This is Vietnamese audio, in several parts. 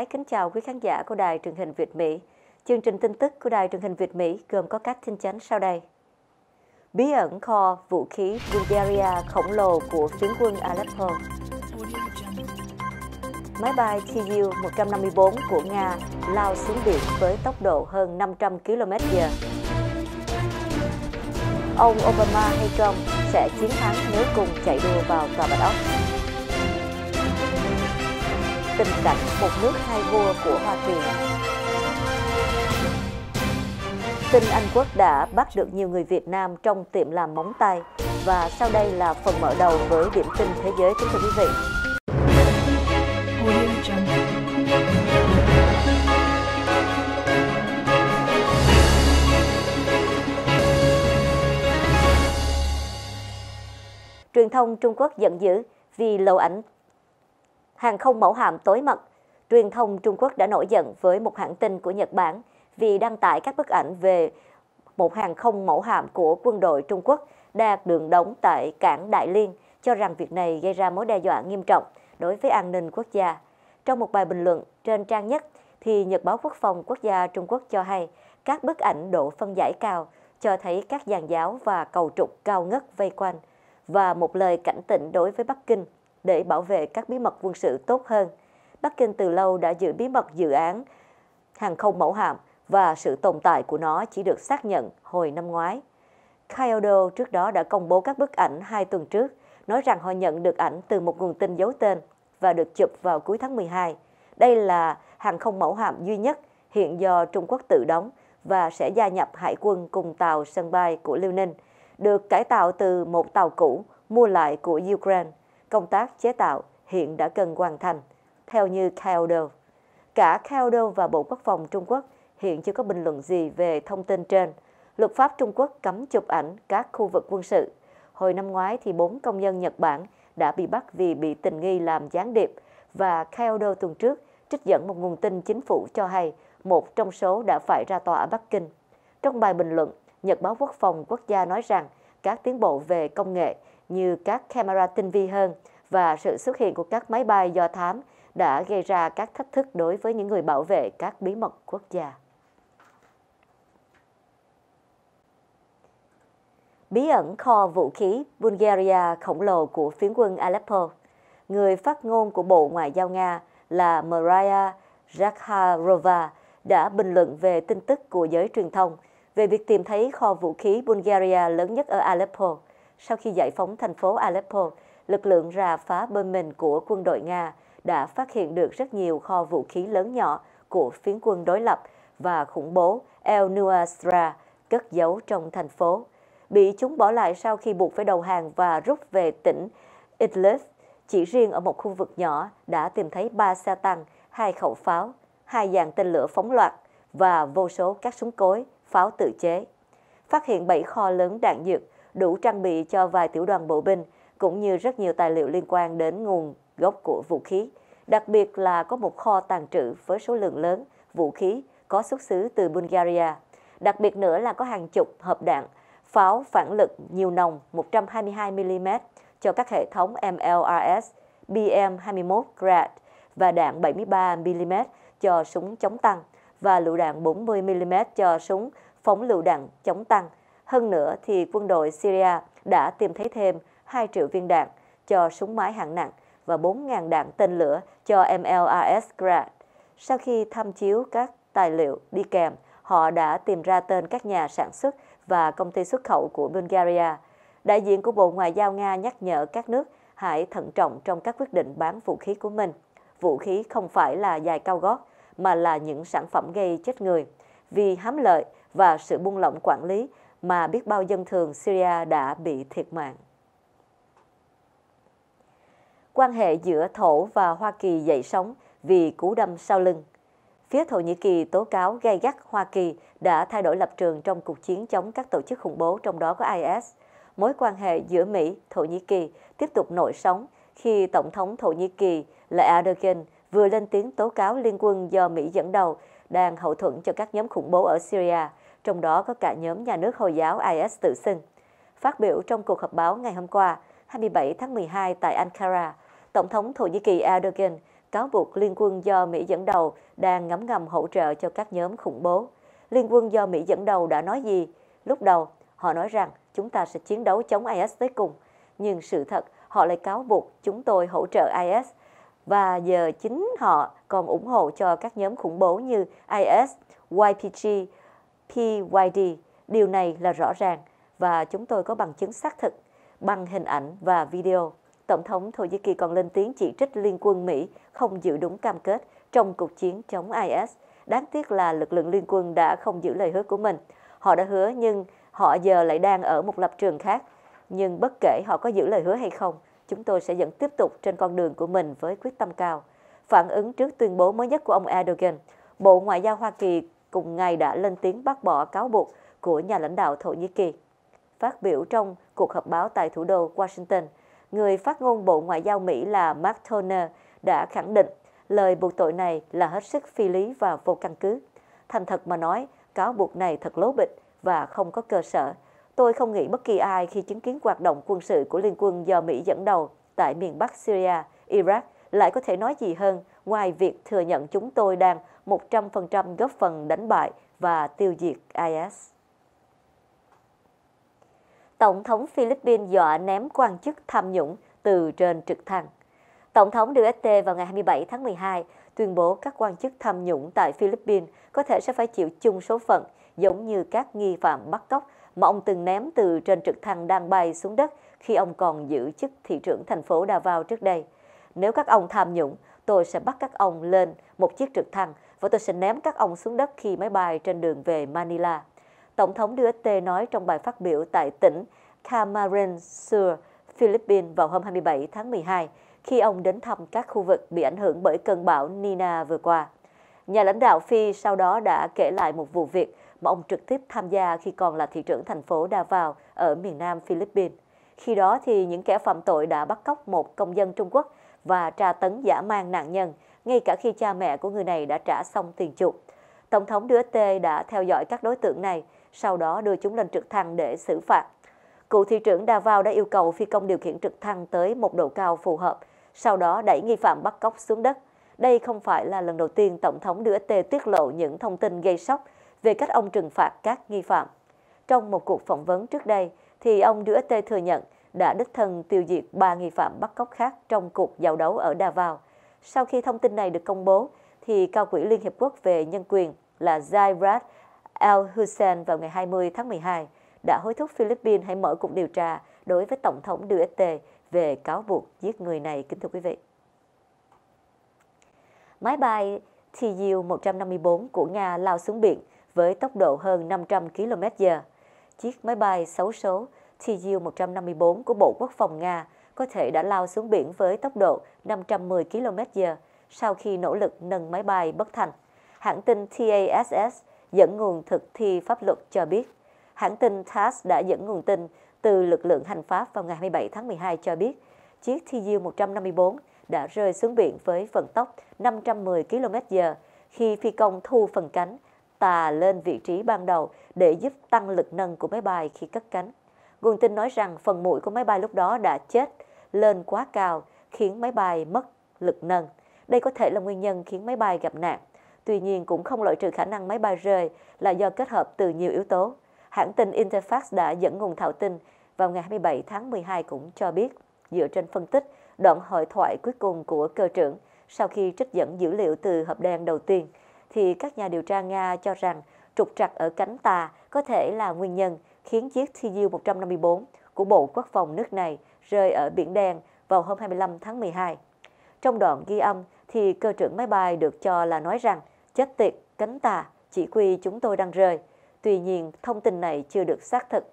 Thái kính chào quý khán giả của Đài truyền hình Việt Mỹ. Chương trình tin tức của Đài truyền hình Việt Mỹ gồm có các tin chắn sau đây. Bí ẩn kho vũ khí Bulgaria khổng lồ của phiến quân Aleppo. Máy bay Tu-154 của Nga lao xuống biển với tốc độ hơn 500 km/h. Ông Obama hay Trump sẽ chiến thắng nếu cùng chạy đua vào Tòa Bạch Ốc tình cảnh một nước hai vua của Hoa Kỳ. Tin Anh Quốc đã bắt được nhiều người Việt Nam trong tiệm làm móng tay và sau đây là phần mở đầu với điểm tin thế giới kính thưa quý vị. Truyền thông Trung Quốc giận dữ vì lậu ảnh hàng không mẫu hạm tối mật. Truyền thông Trung Quốc đã nổi giận với một hãng tin của Nhật Bản vì đăng tải các bức ảnh về một hàng không mẫu hạm của quân đội Trung Quốc đang đường đóng tại cảng Đại Liên, cho rằng việc này gây ra mối đe dọa nghiêm trọng đối với an ninh quốc gia. Trong một bài bình luận trên trang nhất, thì Nhật báo Quốc phòng Quốc gia Trung Quốc cho hay các bức ảnh độ phân giải cao cho thấy các giàn giáo và cầu trục cao ngất vây quanh và một lời cảnh tỉnh đối với Bắc Kinh để bảo vệ các bí mật quân sự tốt hơn. Bắc Kinh từ lâu đã giữ bí mật dự án hàng không mẫu hạm và sự tồn tại của nó chỉ được xác nhận hồi năm ngoái. Kyodo trước đó đã công bố các bức ảnh hai tuần trước, nói rằng họ nhận được ảnh từ một nguồn tin giấu tên và được chụp vào cuối tháng 12. Đây là hàng không mẫu hạm duy nhất hiện do Trung Quốc tự đóng và sẽ gia nhập hải quân cùng tàu sân bay của Liêu Ninh, được cải tạo từ một tàu cũ mua lại của Ukraine. Công tác chế tạo hiện đã gần hoàn thành, theo như Calder. Cả Calder và Bộ Quốc phòng Trung Quốc hiện chưa có bình luận gì về thông tin trên. Luật pháp Trung Quốc cấm chụp ảnh các khu vực quân sự. Hồi năm ngoái thì bốn công nhân Nhật Bản đã bị bắt vì bị tình nghi làm gián điệp và Calder tuần trước trích dẫn một nguồn tin chính phủ cho hay một trong số đã phải ra tòa ở Bắc Kinh. Trong bài bình luận, Nhật báo Quốc phòng Quốc gia nói rằng các tiến bộ về công nghệ như các camera tinh vi hơn và sự xuất hiện của các máy bay do thám đã gây ra các thách thức đối với những người bảo vệ các bí mật quốc gia. Bí ẩn kho vũ khí Bulgaria khổng lồ của phiến quân Aleppo. Người phát ngôn của Bộ Ngoại giao Nga là Maria Zakharova đã bình luận về tin tức của giới truyền thông về việc tìm thấy kho vũ khí Bulgaria lớn nhất ở Aleppo – sau khi giải phóng thành phố Aleppo, lực lượng rà phá bom mình của quân đội Nga đã phát hiện được rất nhiều kho vũ khí lớn nhỏ của phiến quân đối lập và khủng bố El Nusra cất giấu trong thành phố. Bị chúng bỏ lại sau khi buộc phải đầu hàng và rút về tỉnh Idlib, chỉ riêng ở một khu vực nhỏ đã tìm thấy 3 xe tăng, hai khẩu pháo, hai dàn tên lửa phóng loạt và vô số các súng cối, pháo tự chế. Phát hiện 7 kho lớn đạn dược đủ trang bị cho vài tiểu đoàn bộ binh, cũng như rất nhiều tài liệu liên quan đến nguồn gốc của vũ khí, đặc biệt là có một kho tàng trữ với số lượng lớn vũ khí có xuất xứ từ Bulgaria. Đặc biệt nữa là có hàng chục hộp đạn, pháo phản lực nhiều nòng 122mm cho các hệ thống MLRS, BM-21 Grad và đạn 73mm cho súng chống tăng và lựu đạn 40mm cho súng phóng lựu đạn chống tăng hơn nữa thì quân đội Syria đã tìm thấy thêm 2 triệu viên đạn cho súng máy hạng nặng và 4.000 đạn tên lửa cho MLRS Grad. Sau khi tham chiếu các tài liệu đi kèm, họ đã tìm ra tên các nhà sản xuất và công ty xuất khẩu của Bulgaria. Đại diện của Bộ Ngoại giao Nga nhắc nhở các nước hãy thận trọng trong các quyết định bán vũ khí của mình. Vũ khí không phải là dài cao gót, mà là những sản phẩm gây chết người. Vì hám lợi và sự buông lỏng quản lý mà biết bao dân thường Syria đã bị thiệt mạng. Quan hệ giữa Thổ và Hoa Kỳ dậy sóng vì cú đâm sau lưng. Phía Thổ Nhĩ Kỳ tố cáo gay gắt Hoa Kỳ đã thay đổi lập trường trong cuộc chiến chống các tổ chức khủng bố trong đó có IS. Mối quan hệ giữa Mỹ, Thổ Nhĩ Kỳ tiếp tục nổi sóng khi Tổng thống Thổ Nhĩ Kỳ là Erdogan vừa lên tiếng tố cáo liên quân do Mỹ dẫn đầu đang hậu thuẫn cho các nhóm khủng bố ở Syria – trong đó có cả nhóm nhà nước Hồi giáo IS tự xưng. Phát biểu trong cuộc họp báo ngày hôm qua, 27 tháng 12 tại Ankara, Tổng thống Thổ Nhĩ Kỳ Erdogan cáo buộc Liên quân do Mỹ dẫn đầu đang ngấm ngầm hỗ trợ cho các nhóm khủng bố. Liên quân do Mỹ dẫn đầu đã nói gì? Lúc đầu, họ nói rằng chúng ta sẽ chiến đấu chống IS tới cùng. Nhưng sự thật, họ lại cáo buộc chúng tôi hỗ trợ IS và giờ chính họ còn ủng hộ cho các nhóm khủng bố như IS, YPG, PYD. Điều này là rõ ràng và chúng tôi có bằng chứng xác thực bằng hình ảnh và video. Tổng thống Thổ Nhĩ Kỳ còn lên tiếng chỉ trích Liên quân Mỹ không giữ đúng cam kết trong cuộc chiến chống IS. Đáng tiếc là lực lượng Liên quân đã không giữ lời hứa của mình. Họ đã hứa nhưng họ giờ lại đang ở một lập trường khác. Nhưng bất kể họ có giữ lời hứa hay không, chúng tôi sẽ vẫn tiếp tục trên con đường của mình với quyết tâm cao. Phản ứng trước tuyên bố mới nhất của ông Erdogan, Bộ Ngoại giao Hoa Kỳ cùng ngày đã lên tiếng bác bỏ cáo buộc của nhà lãnh đạo Thổ Nhĩ Kỳ. Phát biểu trong cuộc họp báo tại thủ đô Washington, người phát ngôn Bộ Ngoại giao Mỹ là Mark Toner đã khẳng định lời buộc tội này là hết sức phi lý và vô căn cứ. Thành thật mà nói, cáo buộc này thật lố bịch và không có cơ sở. Tôi không nghĩ bất kỳ ai khi chứng kiến hoạt động quân sự của Liên quân do Mỹ dẫn đầu tại miền Bắc Syria, Iraq lại có thể nói gì hơn ngoài việc thừa nhận chúng tôi đang 100% góp phần đánh bại và tiêu diệt IS. Tổng thống Philippines dọa ném quan chức tham nhũng từ trên trực thăng. Tổng thống Duterte vào ngày 27 tháng 12 tuyên bố các quan chức tham nhũng tại Philippines có thể sẽ phải chịu chung số phận giống như các nghi phạm bắt cóc mà ông từng ném từ trên trực thăng đang bay xuống đất khi ông còn giữ chức thị trưởng thành phố Davao trước đây. Nếu các ông tham nhũng, tôi sẽ bắt các ông lên một chiếc trực thăng và tôi sẽ ném các ông xuống đất khi máy bay trên đường về Manila. Tổng thống Duterte nói trong bài phát biểu tại tỉnh Camarines Sur, Philippines vào hôm 27 tháng 12, khi ông đến thăm các khu vực bị ảnh hưởng bởi cơn bão Nina vừa qua. Nhà lãnh đạo Phi sau đó đã kể lại một vụ việc mà ông trực tiếp tham gia khi còn là thị trưởng thành phố Davao ở miền nam Philippines. Khi đó thì những kẻ phạm tội đã bắt cóc một công dân Trung Quốc và tra tấn giả mang nạn nhân, ngay cả khi cha mẹ của người này đã trả xong tiền chuộc. Tổng thống Duterte đã theo dõi các đối tượng này, sau đó đưa chúng lên trực thăng để xử phạt. Cựu thị trưởng Davao đã yêu cầu phi công điều khiển trực thăng tới một độ cao phù hợp, sau đó đẩy nghi phạm bắt cóc xuống đất. Đây không phải là lần đầu tiên Tổng thống Duterte tiết lộ những thông tin gây sốc về cách ông trừng phạt các nghi phạm. Trong một cuộc phỏng vấn trước đây, thì ông Duterte thừa nhận đã đích thân tiêu diệt ba nghi phạm bắt cóc khác trong cuộc giao đấu ở Davao. Sau khi thông tin này được công bố, thì cao quỹ Liên Hiệp Quốc về Nhân quyền là Zayrat al-Hussein vào ngày 20 tháng 12 đã hối thúc Philippines hãy mở cuộc điều tra đối với Tổng thống Duterte về cáo buộc giết người này, kính thưa quý vị. Máy bay TU-154 của Nga lao xuống biển với tốc độ hơn 500 km/h. Chiếc máy bay xấu số Tu-154 của Bộ Quốc phòng Nga có thể đã lao xuống biển với tốc độ 510 km/h sau khi nỗ lực nâng máy bay bất thành. Hãng tin TASS dẫn nguồn thực thi pháp luật cho biết. Hãng tin TASS đã dẫn nguồn tin từ lực lượng hành pháp vào ngày 27 tháng 12 cho biết chiếc TU-154 đã rơi xuống biển với vận tốc 510 km/h khi phi công thu phần cánh tà lên vị trí ban đầu để giúp tăng lực nâng của máy bay khi cất cánh. Nguồn tin nói rằng phần mũi của máy bay lúc đó đã chết lên quá cao khiến máy bay mất lực nâng. Đây có thể là nguyên nhân khiến máy bay gặp nạn. Tuy nhiên cũng không loại trừ khả năng máy bay rơi là do kết hợp từ nhiều yếu tố. Hãng tin Interfax đã dẫn nguồn thạo tin vào ngày 27 tháng 12 cũng cho biết, dựa trên phân tích đoạn hội thoại cuối cùng của cơ trưởng sau khi trích dẫn dữ liệu từ hộp đen đầu tiên, thì các nhà điều tra Nga cho rằng trục trặc ở cánh tà có thể là nguyên nhân khiến chiếc TU-154 của Bộ Quốc phòng nước này rơi ở Biển Đen vào hôm 25 tháng 12. Trong đoạn ghi âm thì cơ trưởng máy bay được cho là nói rằng chết tiệt, cánh tà, chỉ quy chúng tôi đang rơi. Tuy nhiên, thông tin này chưa được xác thực.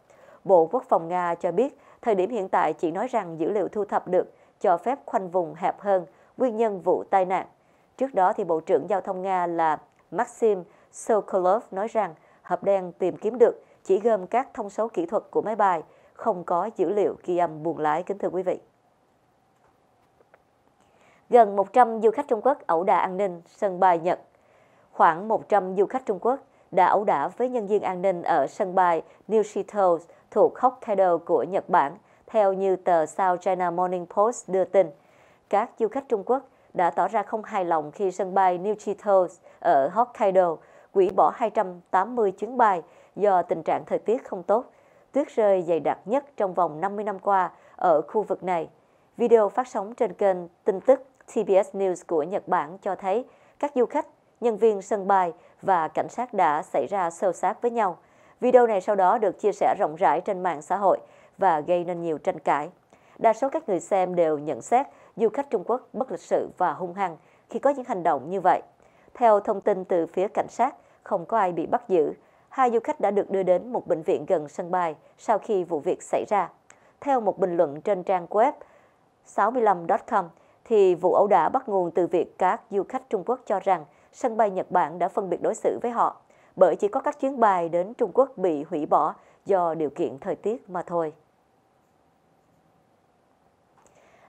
Bộ Quốc phòng Nga cho biết thời điểm hiện tại chỉ nói rằng dữ liệu thu thập được cho phép khoanh vùng hẹp hơn nguyên nhân vụ tai nạn. Trước đó thì Bộ trưởng Giao thông Nga là Maxim Sokolov nói rằng hộp đen tìm kiếm được chỉ gồm các thông số kỹ thuật của máy bay không có dữ liệu ghi âm buồn lái kính thưa quý vị. Gần 100 du khách Trung Quốc ẩu đả an ninh sân bay Nhật. Khoảng 100 du khách Trung Quốc đã ẩu đả với nhân viên an ninh ở sân bay Nishito thuộc Hokkaido của Nhật Bản, theo như tờ South China Morning Post đưa tin. Các du khách Trung Quốc đã tỏ ra không hài lòng khi sân bay Nishito ở Hokkaido quỷ bỏ 280 chuyến bay do tình trạng thời tiết không tốt. Tuyết rơi dày đặc nhất trong vòng 50 năm qua ở khu vực này. Video phát sóng trên kênh tin tức TBS News của Nhật Bản cho thấy các du khách, nhân viên sân bay và cảnh sát đã xảy ra xô xát với nhau. Video này sau đó được chia sẻ rộng rãi trên mạng xã hội và gây nên nhiều tranh cãi. Đa số các người xem đều nhận xét du khách Trung Quốc bất lịch sự và hung hăng khi có những hành động như vậy. Theo thông tin từ phía cảnh sát, không có ai bị bắt giữ, hai du khách đã được đưa đến một bệnh viện gần sân bay sau khi vụ việc xảy ra. Theo một bình luận trên trang web 65.com, thì vụ ẩu đả bắt nguồn từ việc các du khách Trung Quốc cho rằng sân bay Nhật Bản đã phân biệt đối xử với họ, bởi chỉ có các chuyến bay đến Trung Quốc bị hủy bỏ do điều kiện thời tiết mà thôi.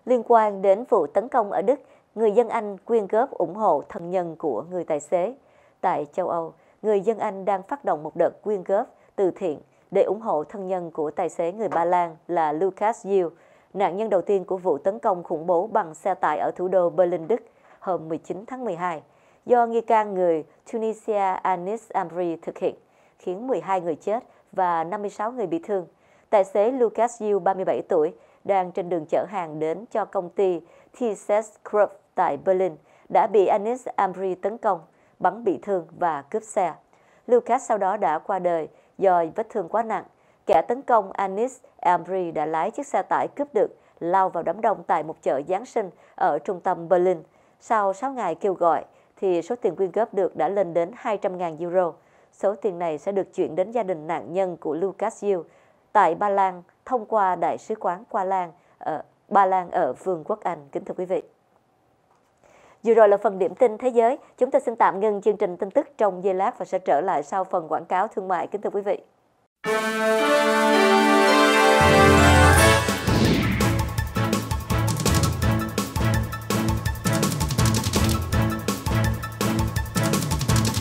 Liên quan đến vụ tấn công ở Đức, người dân Anh quyên góp ủng hộ thân nhân của người tài xế. Tại châu Âu, người dân Anh đang phát động một đợt quyên góp từ thiện để ủng hộ thân nhân của tài xế người Ba Lan là Lucas Yu, nạn nhân đầu tiên của vụ tấn công khủng bố bằng xe tải ở thủ đô Berlin, Đức hôm 19 tháng 12, do nghi can người Tunisia Anis Amri thực hiện, khiến 12 người chết và 56 người bị thương. Tài xế Lucas Yu 37 tuổi, đang trên đường chở hàng đến cho công ty TCS Group tại Berlin, đã bị Anis Amri tấn công bắn bị thương và cướp xe. Lucas sau đó đã qua đời do vết thương quá nặng. Kẻ tấn công Anis Amri đã lái chiếc xe tải cướp được, lao vào đám đông tại một chợ Giáng sinh ở trung tâm Berlin. Sau 6 ngày kêu gọi, thì số tiền quyên góp được đã lên đến 200.000 euro. Số tiền này sẽ được chuyển đến gia đình nạn nhân của Lucas Yu tại Ba Lan thông qua Đại sứ quán Qua Lan ở Ba Lan ở Vương quốc Anh. Kính thưa quý vị. Vừa rồi là phần điểm tin thế giới. Chúng ta xin tạm ngưng chương trình tin tức trong giây lát và sẽ trở lại sau phần quảng cáo thương mại. Kính thưa quý vị.